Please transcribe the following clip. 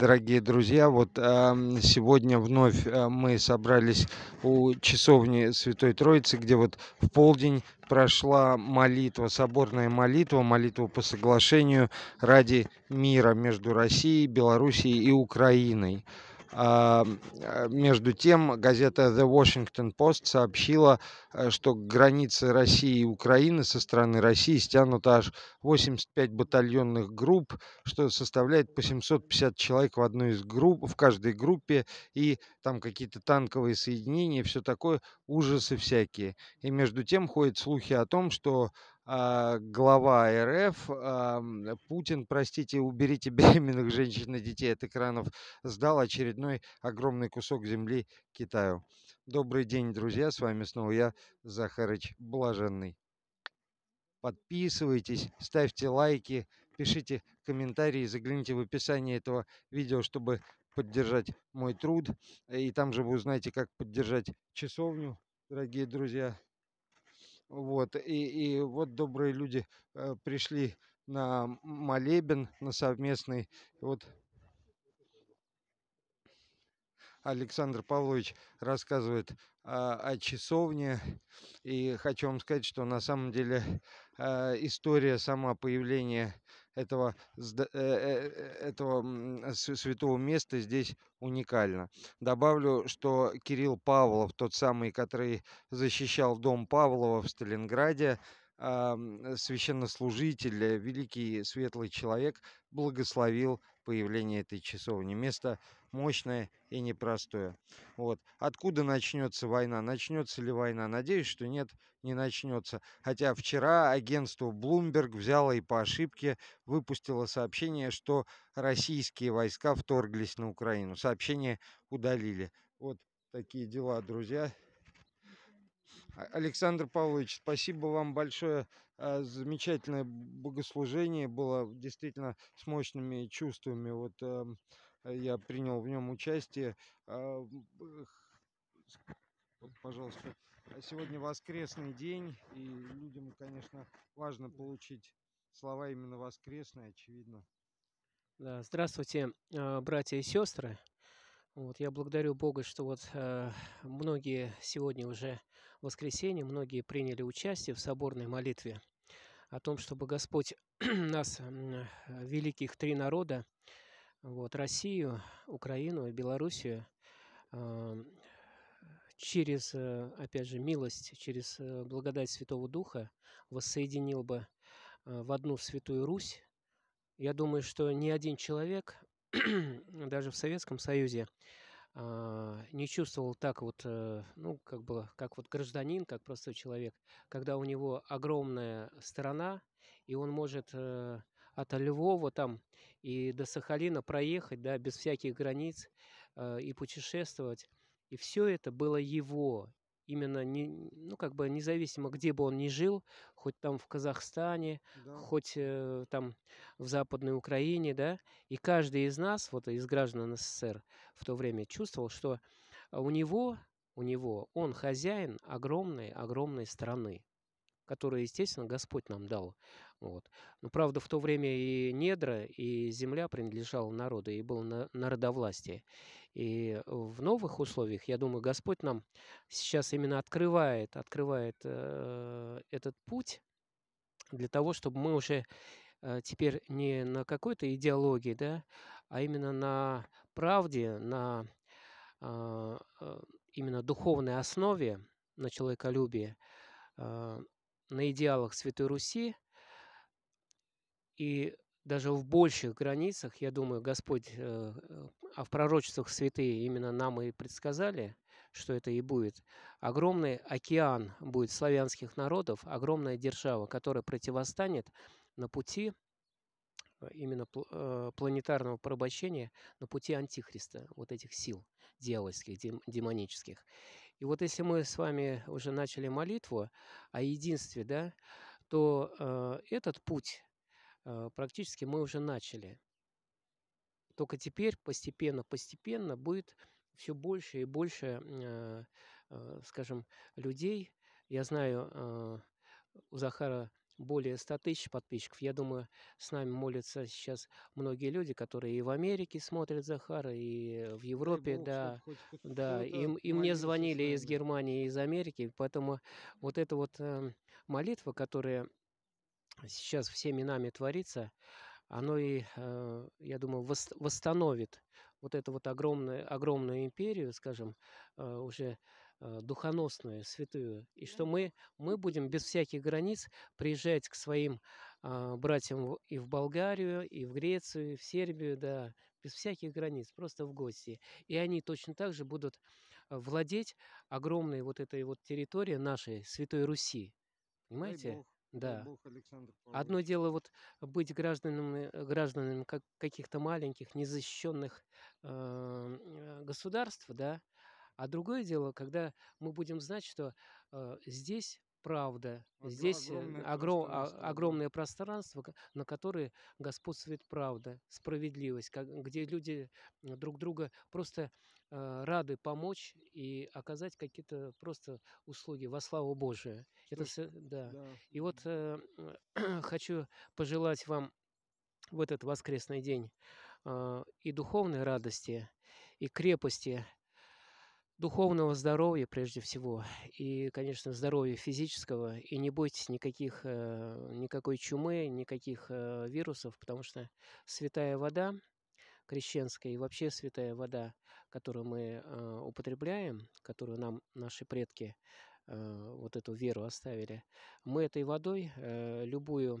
дорогие друзья. Вот сегодня вновь э, мы собрались у часовни Святой Троицы, где вот в полдень прошла молитва, соборная молитва, молитва по соглашению ради мира между Россией, Белоруссией и Украиной. А, а, между тем, газета The Washington Post сообщила, э, что границы России и Украины со стороны России стянуто аж 85 батальонных групп, что составляет по 750 человек в одной из групп, в каждой группе, и там какие-то танковые соединения, все такое, ужасы всякие. И между тем ходят слухи о том, что а, глава РФ, Путин, простите, уберите беременных женщин и детей от экранов, сдал очередной огромный кусок земли Китаю. Добрый день, друзья, с вами снова я, Захарыч Блаженный. Подписывайтесь, ставьте лайки, пишите комментарии, загляните в описание этого видео, чтобы поддержать мой труд. И там же вы узнаете, как поддержать часовню, дорогие друзья. Вот, и, и вот добрые люди э, пришли на молебен, на совместный. Вот Александр Павлович рассказывает о, а, о часовне. И хочу вам сказать, что на самом деле а, история сама появления этого, э, э, этого святого места здесь уникальна. Добавлю, что Кирилл Павлов, тот самый, который защищал дом Павлова в Сталинграде, а, священнослужитель, великий светлый человек, благословил появление этой часовни. Место мощное и непростое. Вот. Откуда начнется война? Начнется ли война? Надеюсь, что нет, не начнется. Хотя вчера агентство Bloomberg взяло и по ошибке выпустило сообщение, что российские войска вторглись на Украину. Сообщение удалили. Вот такие дела, друзья. А, Александр Павлович, спасибо вам большое. А, замечательное богослужение было действительно с мощными чувствами. Вот эм, Э, я принял в нем участие. А, пожалуйста. А сегодня воскресный день, и людям, конечно, важно получить слова именно воскресные, очевидно. Да, здравствуйте, а, братья и сестры. Вот, я благодарю Бога, что вот э, многие сегодня уже воскресенье, многие приняли участие в соборной молитве о том, чтобы Господь нас, великих три народа, вот, Россию, Украину и Белоруссию через, э, опять же, милость, через э, благодать Святого Духа воссоединил бы э, в одну Святую Русь. Я думаю, что ни один человек, даже в Советском Союзе, а, не чувствовал так вот, ну, как бы, как вот гражданин, как простой человек, когда у него огромная страна, и он может от Львова там и до Сахалина проехать, да, без всяких границ э, и путешествовать. И все это было его. Именно, не, ну, как бы независимо, где бы он ни жил, хоть там в Казахстане, да. хоть э, там в Западной Украине, да, и каждый из нас, вот из граждан СССР в то время чувствовал, что у него, у него, он хозяин огромной-огромной страны которое, естественно, Господь нам дал. Вот. Но ну, правда, в то время и недра, и земля принадлежала народу, и было на, народовластие. И в новых условиях, я думаю, Господь нам сейчас именно открывает, открывает э, этот путь для того, чтобы мы уже э, теперь не на какой-то идеологии, да, а именно на правде, на а, э, именно духовной основе, на человеколюбии, э, на идеалах Святой Руси – и даже в больших границах, я думаю, Господь, э, э, а в пророчествах святые именно нам и предсказали, что это и будет, огромный океан будет славянских народов, огромная держава, которая противостанет на пути э, именно планетарного порабощения, на пути антихриста, вот этих сил дьявольских, демонических. И вот если мы с вами уже начали молитву о единстве, да, то э, этот путь Э, практически мы уже начали. Только теперь постепенно-постепенно будет все больше и больше, э, э, скажем, людей. Я знаю, у Захара более 100 тысяч подписчиков. Я думаю, с нами молятся сейчас многие люди, которые и в Америке смотрят Захара, и в Европе, Бог, да, хоть, хоть да. Им, и мне звонили из Германии, из Америки, поэтому вот эта вот э, молитва, которая сейчас всеми нами творится, оно и, э, я думаю, восстановит вот эту вот огромную, огромную империю, скажем, э, уже э, духоносную, святую, и что мы, мы будем без всяких границ приезжать к своим братьям и в Болгарию, и в Грецию, и в Сербию, да, без всяких границ, просто в гости. И они точно так же будут владеть огромной вот этой вот территорией нашей Святой Руси. Понимаете? Э, да. Бог Александр Одно дело вот быть гражданами, э, гражданами как, каких-то маленьких, незащищенных э, государств, да, а другое дело, когда мы будем знать, что э, здесь правда, Одно здесь э, огромное, огром, а, пространство. огромное пространство, на которое господствует правда, справедливость, как, где люди друг друга просто Э, рады помочь и оказать какие-то просто услуги во славу Божию. Что Это, да. да. И вот э, хочу пожелать вам в этот воскресный день э, и духовной радости, и крепости, духовного здоровья прежде всего, и, конечно, здоровья физического, и не бойтесь никаких, э, никакой чумы, никаких э, вирусов, потому что святая вода крещенская и вообще святая вода, которую мы э, употребляем, которую нам наши предки э, вот эту веру оставили, мы этой водой э, любую